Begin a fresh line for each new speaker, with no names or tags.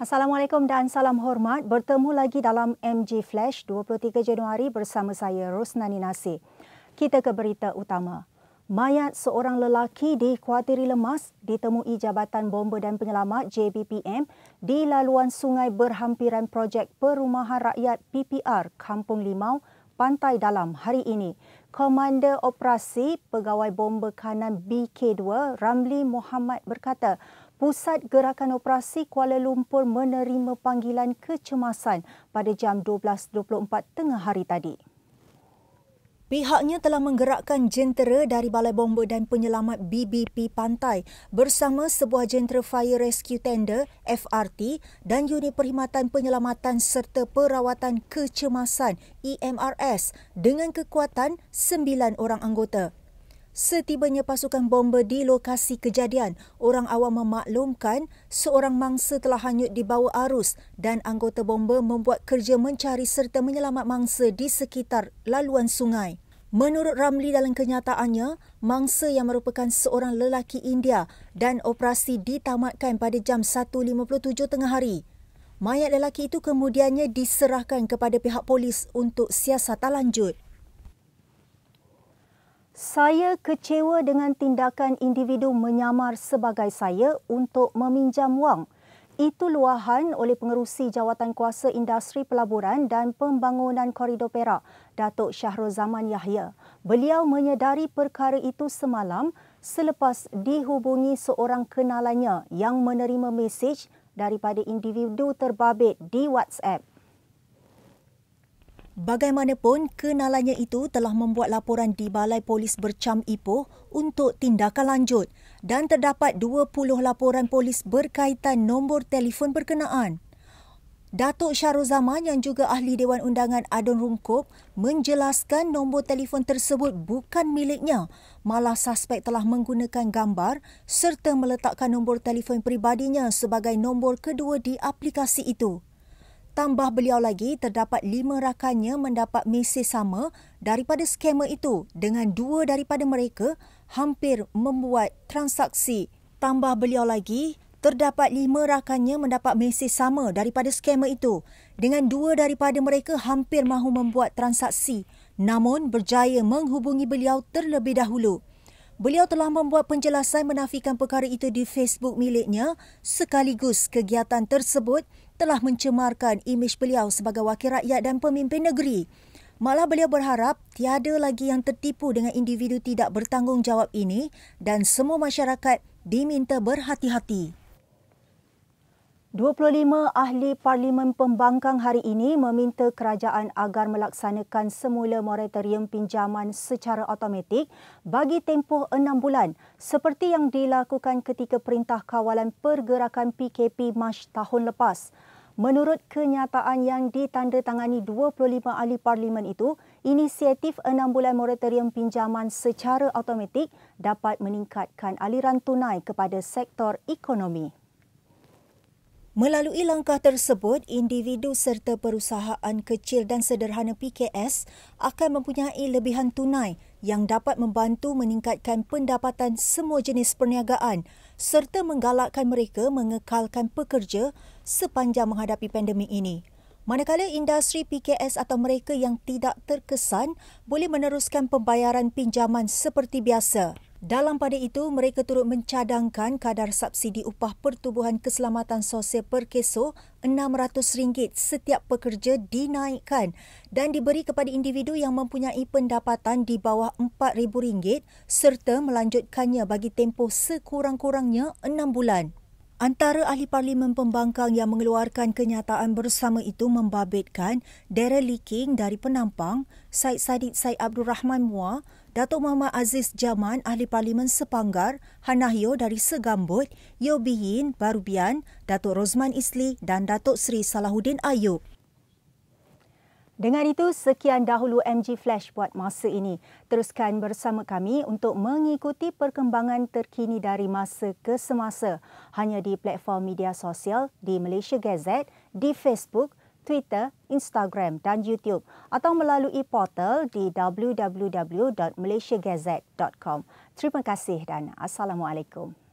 Assalamualaikum dan salam hormat. Bertemu lagi dalam MG Flash 23 Januari bersama saya Rosnani Nasir. Kita ke berita utama. Mayat seorang lelaki dikhuatiri lemas ditemui Jabatan Bomba dan Penyelamat JBPM di laluan sungai berhampiran projek Perumahan Rakyat PPR Kampung Limau, Pantai Dalam hari ini. Komander Operasi Pegawai Bomba Kanan BK2 Ramli Muhammad berkata, Pusat Gerakan Operasi Kuala Lumpur menerima panggilan kecemasan pada jam 12.24 tengah hari tadi. Pihaknya telah menggerakkan jentera dari Balai Bomba dan Penyelamat BBP Pantai bersama sebuah jentera Fire Rescue Tender FRT dan unit perkhidmatan penyelamatan serta perawatan kecemasan EMRS dengan kekuatan 9 orang anggota. Setibanya pasukan bomba di lokasi kejadian, orang awam memaklumkan seorang mangsa telah hanyut di bawah arus dan anggota bomba membuat kerja mencari serta menyelamat mangsa di sekitar laluan sungai. Menurut Ramli dalam kenyataannya, mangsa yang merupakan seorang lelaki India dan operasi ditamatkan pada jam 1.57 tengah hari. Mayat lelaki itu kemudiannya diserahkan kepada pihak polis untuk siasatan lanjut. Saya kecewa dengan tindakan individu menyamar sebagai saya untuk meminjam wang. Itu luahan oleh pengerusi Jawatan Kuasa Industri Pelaburan dan Pembangunan Koridor Perak, Datuk Syahrul Zaman Yahya. Beliau menyedari perkara itu semalam selepas dihubungi seorang kenalannya yang menerima mesej daripada individu terbabit di WhatsApp. Bagaimanapun, kenalannya itu telah membuat laporan di Balai Polis Bercam Ipoh untuk tindakan lanjut dan terdapat 20 laporan polis berkaitan nombor telefon berkenaan. Datuk Syarul Zaman yang juga ahli Dewan Undangan Adun Rungkup menjelaskan nombor telefon tersebut bukan miliknya malah suspek telah menggunakan gambar serta meletakkan nombor telefon peribadinya sebagai nombor kedua di aplikasi itu. Tambah beliau lagi, terdapat lima rakannya mendapat mesej sama daripada skema itu dengan dua daripada mereka hampir membuat transaksi. Tambah beliau lagi, terdapat lima rakannya mendapat mesej sama daripada skema itu dengan dua daripada mereka hampir mahu membuat transaksi namun berjaya menghubungi beliau terlebih dahulu. Beliau telah membuat penjelasan menafikan perkara itu di Facebook miliknya sekaligus kegiatan tersebut telah mencemarkan imej beliau sebagai wakil rakyat dan pemimpin negeri. Malah beliau berharap tiada lagi yang tertipu dengan individu tidak bertanggungjawab ini dan semua masyarakat diminta berhati-hati. 25 ahli parlimen pembangkang hari ini meminta kerajaan agar melaksanakan semula moratorium pinjaman secara automatik bagi tempoh 6 bulan seperti yang dilakukan ketika perintah kawalan pergerakan PKP Mac tahun lepas. Menurut kenyataan yang ditandatangani 25 ahli parlimen itu, inisiatif 6 bulan moratorium pinjaman secara automatik dapat meningkatkan aliran tunai kepada sektor ekonomi. Melalui langkah tersebut, individu serta perusahaan kecil dan sederhana PKS akan mempunyai lebihan tunai yang dapat membantu meningkatkan pendapatan semua jenis perniagaan serta menggalakkan mereka mengekalkan pekerja sepanjang menghadapi pandemik ini. Manakala industri PKS atau mereka yang tidak terkesan boleh meneruskan pembayaran pinjaman seperti biasa. Dalam pada itu, mereka turut mencadangkan kadar subsidi upah pertubuhan keselamatan sosial per keso RM600 setiap pekerja dinaikkan dan diberi kepada individu yang mempunyai pendapatan di bawah RM4,000 serta melanjutkannya bagi tempoh sekurang-kurangnya enam bulan. Antara ahli parlimen pembangkang yang mengeluarkan kenyataan bersama itu membabitkan Daryl Lee King dari Penampang, Syed Sadiq Syed Abdul Rahman Mua, Datuk Muhammad Aziz Jaman, ahli parlimen Sepanggar, Hanahyo dari Segambut, Yobihin Barubian, Datuk Rosman Isli dan Datuk Sri Salahuddin Ayub. Dengan itu, sekian dahulu MG Flash buat masa ini. Teruskan bersama kami untuk mengikuti perkembangan terkini dari masa ke semasa hanya di platform media sosial di Malaysia Gazette, di Facebook, Twitter, Instagram dan YouTube atau melalui portal di www.malaysiagazette.com. Terima kasih dan Assalamualaikum.